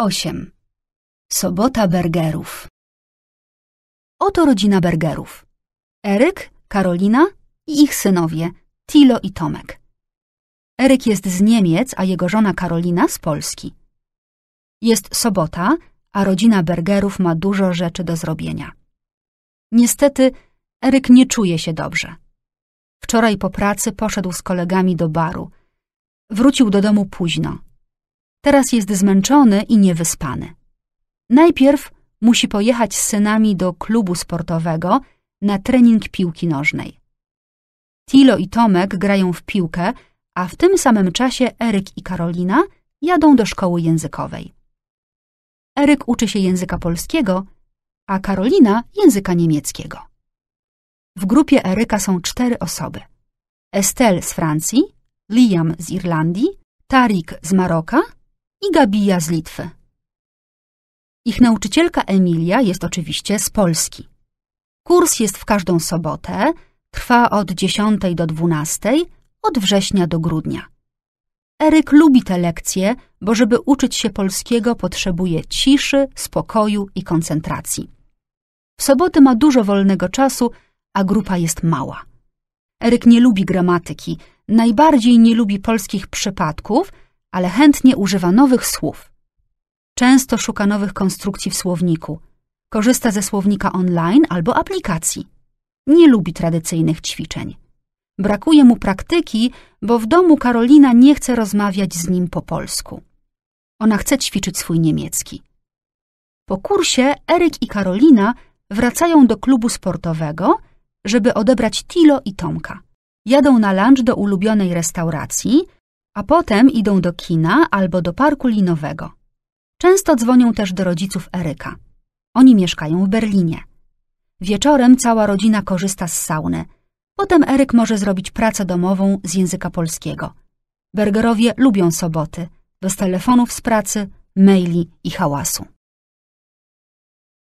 8. Sobota Bergerów Oto rodzina Bergerów. Eryk, Karolina i ich synowie, Tilo i Tomek. Eryk jest z Niemiec, a jego żona Karolina z Polski. Jest sobota, a rodzina Bergerów ma dużo rzeczy do zrobienia. Niestety, Eryk nie czuje się dobrze. Wczoraj po pracy poszedł z kolegami do baru. Wrócił do domu późno Teraz jest zmęczony i niewyspany. Najpierw musi pojechać z synami do klubu sportowego na trening piłki nożnej. Tilo i Tomek grają w piłkę, a w tym samym czasie Eryk i Karolina jadą do szkoły językowej. Eryk uczy się języka polskiego, a Karolina języka niemieckiego. W grupie Eryka są cztery osoby. Estelle z Francji, Liam z Irlandii, Tarik z Maroka i Gabija z Litwy. Ich nauczycielka Emilia jest oczywiście z Polski. Kurs jest w każdą sobotę, trwa od 10 do 12, od września do grudnia. Eryk lubi te lekcje, bo żeby uczyć się polskiego potrzebuje ciszy, spokoju i koncentracji. W soboty ma dużo wolnego czasu, a grupa jest mała. Eryk nie lubi gramatyki, najbardziej nie lubi polskich przypadków – ale chętnie używa nowych słów. Często szuka nowych konstrukcji w słowniku, korzysta ze słownika online albo aplikacji. Nie lubi tradycyjnych ćwiczeń. Brakuje mu praktyki, bo w domu Karolina nie chce rozmawiać z nim po polsku. Ona chce ćwiczyć swój niemiecki. Po kursie Eryk i Karolina wracają do klubu sportowego, żeby odebrać Tilo i Tomka. Jadą na lunch do ulubionej restauracji – a potem idą do kina albo do parku linowego. Często dzwonią też do rodziców Eryka. Oni mieszkają w Berlinie. Wieczorem cała rodzina korzysta z sauny. Potem Eryk może zrobić pracę domową z języka polskiego. Bergerowie lubią soboty, bez telefonów z pracy, maili i hałasu.